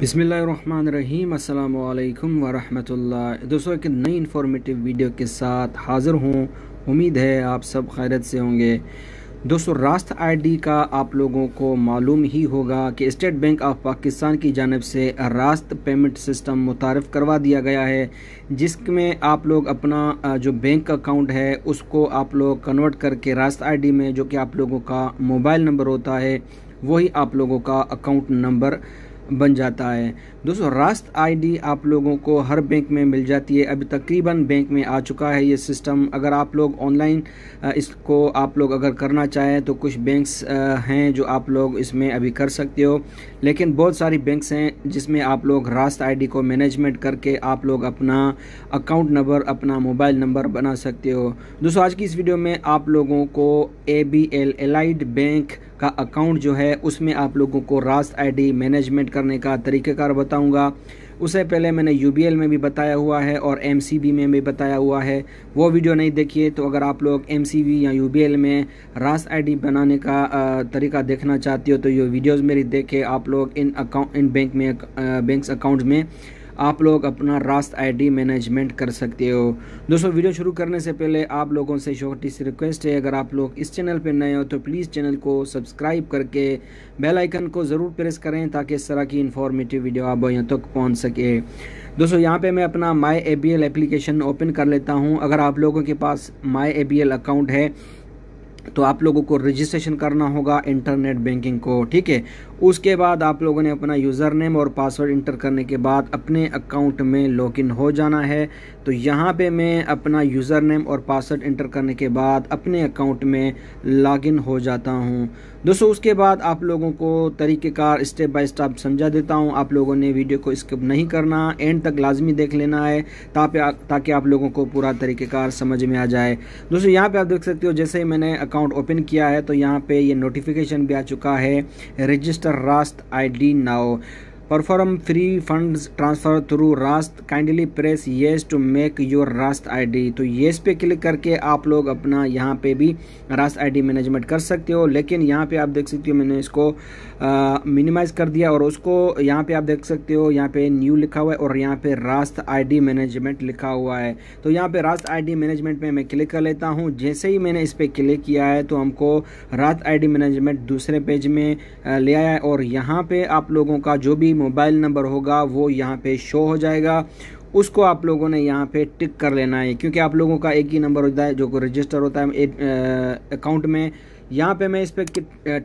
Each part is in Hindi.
बसमीम् अल्लाम वरहमतुल्लाह दोस्तों एक नई इन्फॉर्मेटिव वीडियो के साथ हाज़िर हूँ उम्मीद है आप सब खैरत से होंगे दोस्तों रास्त आईडी का आप लोगों को मालूम ही होगा कि स्टेट बैंक ऑफ पाकिस्तान की जानब से रास्त पेमेंट सिस्टम मुतारफ़ करवा दिया गया है जिसमें आप लोग अपना जो बैंक अकाउंट है उसको आप लोग कन्वर्ट करके रास्त आई में जो कि आप लोगों का मोबाइल नंबर होता है वही आप लोगों का अकाउंट नंबर बन जाता है दोस्तों रास्त आईडी आप लोगों को हर बैंक में मिल जाती है अभी तकरीबन बैंक में आ चुका है ये सिस्टम अगर आप लोग ऑनलाइन इसको आप लोग अगर करना चाहें तो कुछ बैंक्स हैं जो आप लोग इसमें अभी कर सकते हो लेकिन बहुत सारी बैंक्स हैं जिसमें आप लोग रास्त आईडी को मैनेजमेंट करके आप लोग अपना अकाउंट नंबर अपना मोबाइल नंबर बना सकते हो दोस्तों आज की इस वीडियो में आप लोगों को A B L allied bank का अकाउंट जो है उसमें आप लोगों को रास्त आईडी मैनेजमेंट करने का तरीक़ेकार बताऊंगा उससे पहले मैंने यू में भी बताया हुआ है और एम में भी बताया हुआ है वो वीडियो नहीं देखिए तो अगर आप लोग एम या यू में रास आईडी बनाने का तरीका देखना चाहते हो तो ये वीडियोज़ मेरी देखे आप लोग इन अकाउंट इन बैंक में बैंक अकाउंट में आप लोग अपना रास्त आईडी मैनेजमेंट कर सकते हो दोस्तों वीडियो शुरू करने से पहले आप लोगों से छोटी सी रिक्वेस्ट है अगर आप लोग इस चैनल पर नए हो तो प्लीज़ चैनल को सब्सक्राइब करके बेल आइकन को ज़रूर प्रेस करें ताकि इस तरह की इन्फॉर्मेटिव वीडियो आप यहाँ तक पहुँच सके दोस्तों यहाँ पे मैं अपना माई ए एप्लीकेशन ओपन कर लेता हूँ अगर आप लोगों के पास माई ए अकाउंट है तो आप लोगों को रजिस्ट्रेशन करना होगा इंटरनेट बैंकिंग को ठीक है उसके बाद आप लोगों ने अपना यूज़र नेम और पासवर्ड इंटर करने के बाद अपने अकाउंट में लॉगिन हो जाना है तो यहाँ पे मैं अपना यूज़र नेम और पासवर्ड इंटर करने के बाद अपने अकाउंट में लॉगिन हो जाता हूँ दोस्तों उसके बाद आप लोगों को तरीक़ेकार स्टेप बाय स्टेप समझा देता हूँ आप लोगों ने वीडियो को स्किप नहीं करना एंड तक लाजमी देख लेना है ताकि ताकि आप लोगों को पूरा तरीक़ेकार समझ में आ जाए दोस्तों यहाँ पर आप देख सकते हो जैसे ही मैंने अकाउंट ओपन किया है तो यहाँ पर ये नोटिफिकेशन भी आ चुका है register Raast I D now perform free fund transfer through Raast kindly press yes to make your Raast D तो येस पे क्लिक करके आप लोग अपना यहाँ पे भी रास्त आई डी मैनेजमेंट कर सकते हो लेकिन यहाँ पे आप देख सकते हो मैंने इसको मिनिमाइज कर दिया और उसको यहाँ पे आप देख सकते हो यहाँ पे न्यू लिखा हुआ है और यहाँ पे रास्त डी मैनेजमेंट लिखा हुआ है तो यहाँ पे रास्त डी मैनेजमेंट में मैं क्लिक कर लेता हूँ जैसे ही मैंने इस पर क्लिक किया है तो हमको रास्त डी मैनेजमेंट दूसरे पेज में ले आया है और यहाँ पे आप लोगों का जो भी मोबाइल नंबर होगा वो यहाँ पे शो हो जाएगा उसको आप लोगों ने यहाँ पे टिक कर लेना है क्योंकि आप लोगों का एक ही नंबर होता है जो रजिस्टर होता है अकाउंट में यहाँ पे मैं इस पर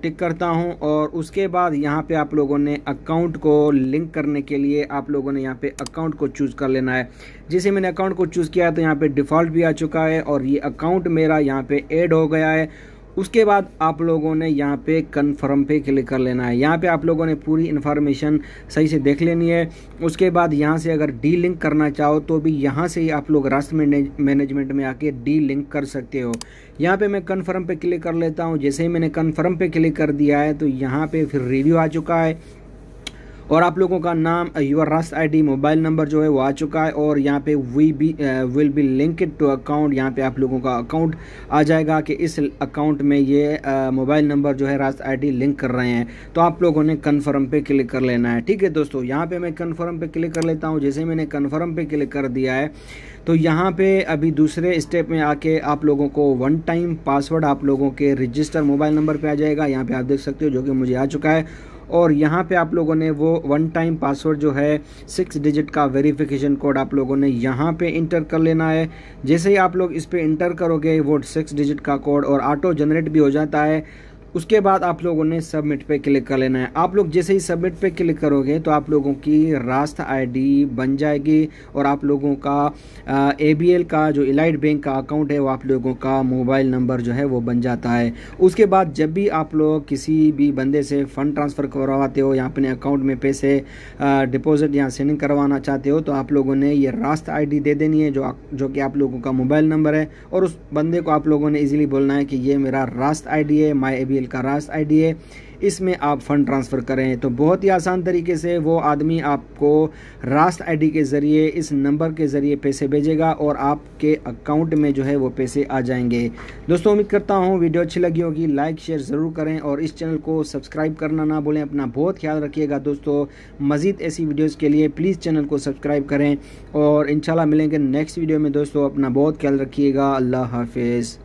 टिक करता हूँ और उसके बाद यहाँ पे आप लोगों ने अकाउंट को लिंक करने के लिए आप लोगों ने यहाँ पे अकाउंट को चूज़ कर लेना है जैसे मैंने अकाउंट को चूज़ किया तो यहाँ पे डिफ़ॉल्ट भी आ चुका है और ये अकाउंट मेरा यहाँ पे ऐड हो गया है उसके बाद आप लोगों ने यहाँ पे कन्फर्म पे क्लिक कर लेना है यहाँ पे आप लोगों ने पूरी इन्फॉर्मेशन सही से देख लेनी है उसके बाद यहाँ से अगर डी लिंक करना चाहो तो भी यहाँ से ही आप लोग राष्ट्र मैनेजमेंट में आके डी लिंक कर सकते हो यहाँ पे मैं कन्फर्म पे क्लिक कर लेता हूँ जैसे ही मैंने कन्फर्म पे क्लिक कर दिया है तो यहाँ पर फिर रिव्यू आ चुका है और आप लोगों का नाम your Raast ID mobile number जो है वो आ चुका है और यहाँ पे we be will be linked to account यहाँ पे आप लोगों का अकाउंट आ जाएगा कि इस अकाउंट में ये मोबाइल uh, नंबर जो है रास्ट आईडी लिंक कर रहे हैं तो आप लोगों ने कन्फर्म पे क्लिक कर लेना है ठीक है दोस्तों यहाँ पे मैं कन्फर्म पे क्लिक कर लेता हूँ जैसे मैंने कन्फर्म पे क्लिक कर दिया है तो यहाँ पे अभी दूसरे स्टेप में आके आप लोगों को वन टाइम पासवर्ड आप लोगों के रजिस्टर मोबाइल नंबर पे आ जाएगा यहाँ पे आप देख सकते हो जो कि मुझे आ चुका है और यहाँ पे आप लोगों ने वो वन टाइम पासवर्ड जो है सिक्स डिजिट का वेरिफिकेशन कोड आप लोगों ने यहाँ पे इंटर कर लेना है जैसे ही आप लोग इस पर इंटर करोगे वो सिक्स डिजिट का कोड और ऑटो जनरेट भी हो जाता है उसके बाद आप लोगों ने सबमिट पे क्लिक कर लेना है आप लोग जैसे ही सबमिट पे क्लिक करोगे तो आप लोगों की रास्ता आईडी बन जाएगी और आप लोगों का ए बी एल का जो इलाइट बैंक का अकाउंट है वो आप लोगों का मोबाइल नंबर जो है वो बन जाता है उसके बाद जब भी आप लोग किसी भी बंदे से फ़ंड ट्रांसफ़र करवाते हो या अपने अकाउंट में पैसे डिपोज़िट या सेंडिंग करवाना चाहते हो तो आप लोगों ने ये रास्ता आई दे देनी है जो जो कि आप लोगों का मोबाइल नंबर है और उस बंदे को आप लोगों ने ईजिली बोलना है कि ये मेरा रास्ता आई है माई ए बिल का रास्त आईडी इसमें आप फ़ंड ट्रांसफ़र करें तो बहुत ही आसान तरीके से वो आदमी आपको रास्त आईडी के ज़रिए इस नंबर के ज़रिए पैसे भेजेगा और आपके अकाउंट में जो है वो पैसे आ जाएंगे दोस्तों उम्मीद करता हूँ वीडियो अच्छी लगी होगी लाइक शेयर ज़रूर करें और इस चैनल को सब्सक्राइब करना ना भूलें अपना बहुत ख्याल रखिएगा दोस्तों मज़ीद ऐसी वीडियोज़ के लिए प्लीज़ चैनल को सब्सक्राइब करें और इन मिलेंगे नेक्स्ट वीडियो में दोस्तों अपना बहुत ख्याल रखिएगा अल्लाह हाफिज़